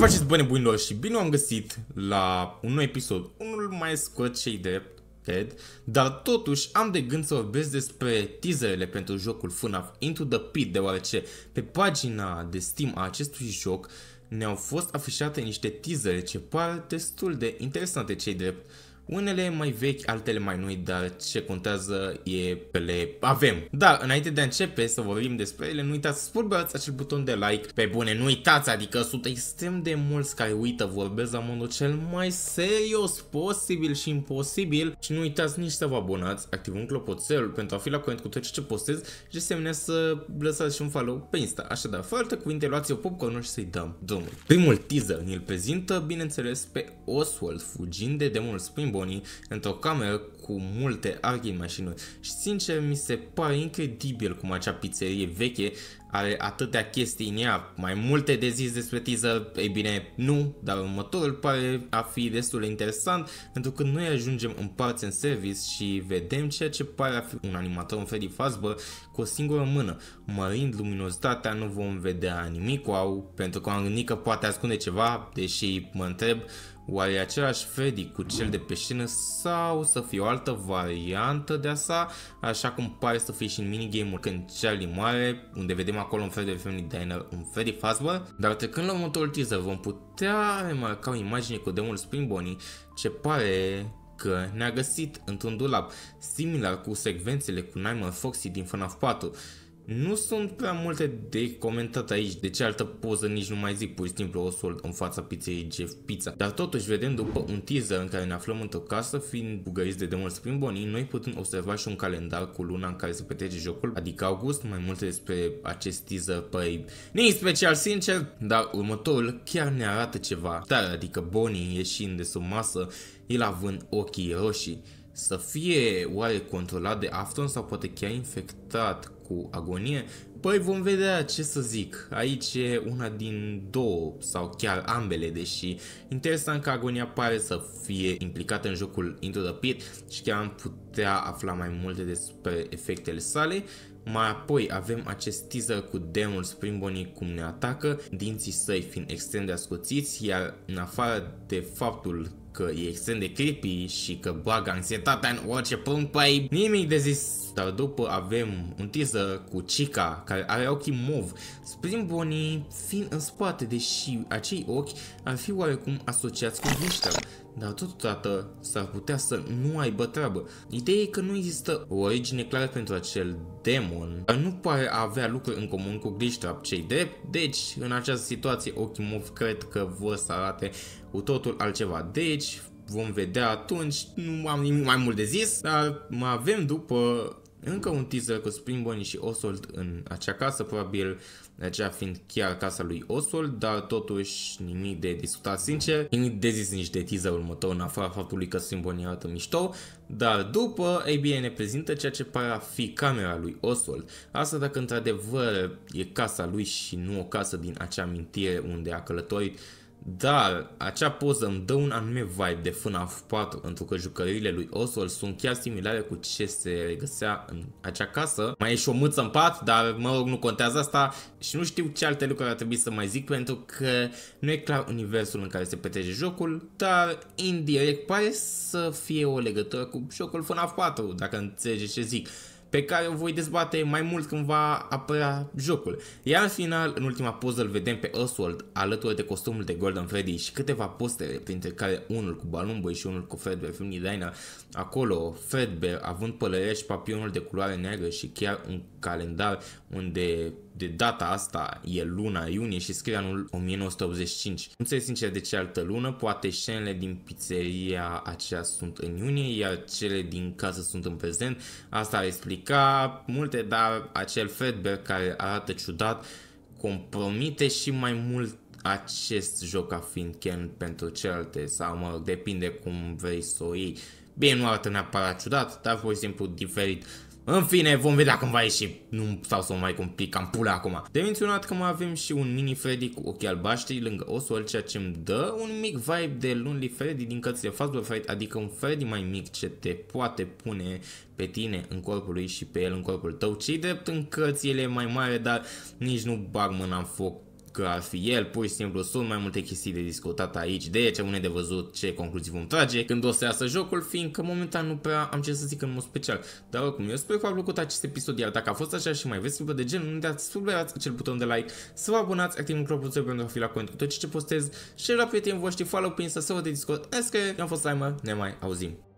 Ce faceți, băne bunilor, și bine am găsit la un nou episod, unul mai scurt și de, cred, dar totuși am de gând să vorbesc despre teaserele pentru jocul FNAF Into the Pit, deoarece pe pagina de Steam a acestui joc ne-au fost afișate niște teasere ce par destul de interesante cei drept. Unele mai vechi, altele mai noi, dar ce contează e pe le avem. Da, înainte de a începe să vorbim despre ele, nu uitați să spurbați acel buton de like. Pe bune, nu uitați, adică sunt extrem de mulți care uită, vorbesc la modul cel mai serios posibil și imposibil și nu uitați nici să vă abonați, activând clopoțelul pentru a fi la curent cu tot ce postez și de să lăsați și un follow pe Insta. Așadar, fără alte cuvinte, luați-o popcorn și să-i dăm drumul. Primul teaser îl prezintă, bineînțeles, pe Oswald fugind de demonul Springboard Bonnie într-o cameră cu multe arcade mașinuri. și sincer mi se pare incredibil cum acea pizzerie veche are atâtea chestii în ea, mai multe de zis despre teaser, ei bine nu, dar următorul pare a fi destul de interesant pentru că noi ajungem în parts în service și vedem ceea ce pare a fi un animator în Freddy Fazbear cu o singură mână, mărind luminozitatea nu vom vedea nimic wow pentru că am gândit că poate ascunde ceva, deși mă întreb Oare e același Freddy cu cel de pe scenă sau să fie o altă variantă de asta, așa cum pare să fie și în minigame-ul când Charlie mare, unde vedem acolo un fel de Family Diner, un Freddy Fazbear, dar trecând la următorul teaser vom putea remarca o imagine cu demul Spring Bonnie ce pare că ne-a găsit într-un dulap, similar cu secvențele cu Nightmare Foxy din FNAF 4, nu sunt prea multe de comentat aici, de ce altă poză nici nu mai zic, pur și simplu o sold în fața pizzei Jeff Pizza. Dar totuși vedem după un teaser în care ne aflăm într-o casă, fiind bugăriți de demult prin bonii, noi putem observa și un calendar cu luna în care se petrece jocul, adică august, mai multe despre acest teaser, păi nici special sincer, dar următorul chiar ne arată ceva Dar adică Bonnie ieșind de sub masă, el având ochii roșii. Să fie oare controlat de Afton sau poate chiar infectat cu agonie, păi vom vedea ce să zic. Aici e una din două sau chiar ambele, deși interesant că agonia pare să fie implicată în jocul Into the Pit și chiar am putea afla mai multe despre efectele sale, mai apoi avem acest teaser cu demul Springbonii cum ne atacă, dinții săi fiind extrem de ascuțiți, iar în afară de faptul că e extrem de creepy și că bagă anxietatea în orice punct, păi nimic de zis. Dar după avem un teaser cu Chica, care are ochii mov, prin Bonnie fiind în spate, deși acei ochi ar fi oarecum asociați cu vișta dar totodată s-ar putea să nu aibă treabă. Ideea e că nu există o origine clară pentru acel demon, dar nu pare a avea lucruri în comun cu Glitchtrap cei drept, deci în această situație Ochimov cred că vor să arate cu totul altceva. Deci vom vedea atunci, nu am nimic mai mult de zis, dar mai avem după încă un teaser cu Springboni și Oswald în acea casă, probabil acea fiind chiar casa lui Oswald, dar totuși nimic de discutat sincer, nimic de zis nici de teaserul următor în afara faptului că Springboni arată mișto, dar după bine, ne prezintă ceea ce pare a fi camera lui Oswald. Asta dacă într-adevăr e casa lui și nu o casă din acea mintie unde a călătorit dar acea poză îmi dă un anume vibe de FNAF 4, pentru că jucăriile lui Oswald sunt chiar similare cu ce se regăsea în acea casă. Mai e și o mâță în pat, dar mă rog, nu contează asta și nu știu ce alte lucruri ar trebui să mai zic pentru că nu e clar universul în care se petrece jocul, dar indirect pare să fie o legătură cu jocul FNAF 4, dacă înțelege ce zic pe care o voi dezbate mai mult când va apărea jocul. Iar în final, în ultima poză, îl vedem pe Oswald alături de costumul de Golden Freddy și câteva postere, printre care unul cu Balumboi și unul cu Fredbear Family Diner. Acolo, Fredbear având și papionul de culoare neagră și chiar un calendar unde de data asta e luna iunie și scrie anul 1985. Nu înțeleg sincer de ce altă lună, poate scenele din pizzeria aceea sunt în iunie, iar cele din casă sunt în prezent. Asta ar explica multe, dar acel feedback care arată ciudat compromite și mai mult acest joc ca fiind Ken pentru celelalte sau mă depinde cum vrei să o iei. Bine, nu arată neapărat ciudat, dar pur și simplu diferit. În fine, vom vedea cum va ieși. Nu stau să o mai complic, am pula acum. De menționat că mai avem și un mini Freddy cu ochii albaștri lângă osul, ceea ce îmi dă un mic vibe de Lonely Freddy din cărțile Fazbear Fight, adică un Freddy mai mic ce te poate pune pe tine în corpul lui și pe el în corpul tău. Cei drept în cărțile mai mare, dar nici nu bag mâna în foc că ar fi el, pur și simplu sunt mai multe chestii de discutat aici, de ce rămâne de văzut ce concluzii vom trage când o să iasă jocul, fiindcă momentan nu prea am ce să zic în mod special. Dar oricum, eu sper că v-a plăcut acest episod, iar dacă a fost așa și mai veți sub de gen, nu dați subliați acel buton de like, să vă abonați, activând clopoțelul pentru a fi la cont cu tot ce postez, și la prietenii voștri, follow pe Insta, să vă de discut, că am fost Slimer, ne mai auzim.